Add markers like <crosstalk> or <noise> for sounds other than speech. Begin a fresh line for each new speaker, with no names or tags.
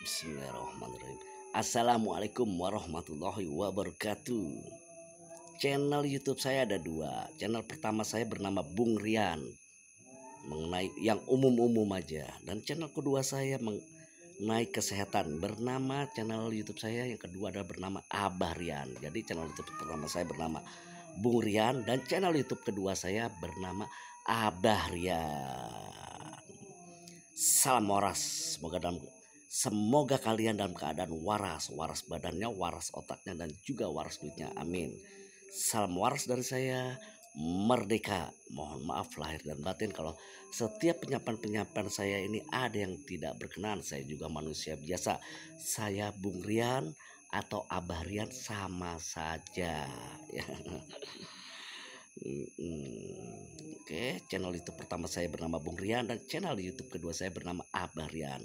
Bismillahirrahmanirrahim Assalamualaikum warahmatullahi wabarakatuh Channel YouTube saya ada dua Channel pertama saya bernama Bung Rian Mengenai yang umum-umum aja Dan channel kedua saya mengenai kesehatan Bernama channel YouTube saya yang kedua adalah bernama Abah Rian Jadi channel YouTube pertama saya bernama Bung Rian Dan channel YouTube kedua saya bernama Abah Rian Salam waras. Semoga dalam Semoga kalian dalam keadaan waras, waras badannya, waras otaknya, dan juga waras duitnya. Amin. Salam waras dari saya, merdeka. Mohon maaf lahir dan batin kalau setiap penyampaian-penyampaian saya ini ada yang tidak berkenan. Saya juga manusia biasa. Saya Bung Rian atau Abah Rian sama saja. <laughs> Ya. Oke, channel YouTube pertama saya bernama Bung Rian dan channel YouTube kedua saya bernama Abah Rian.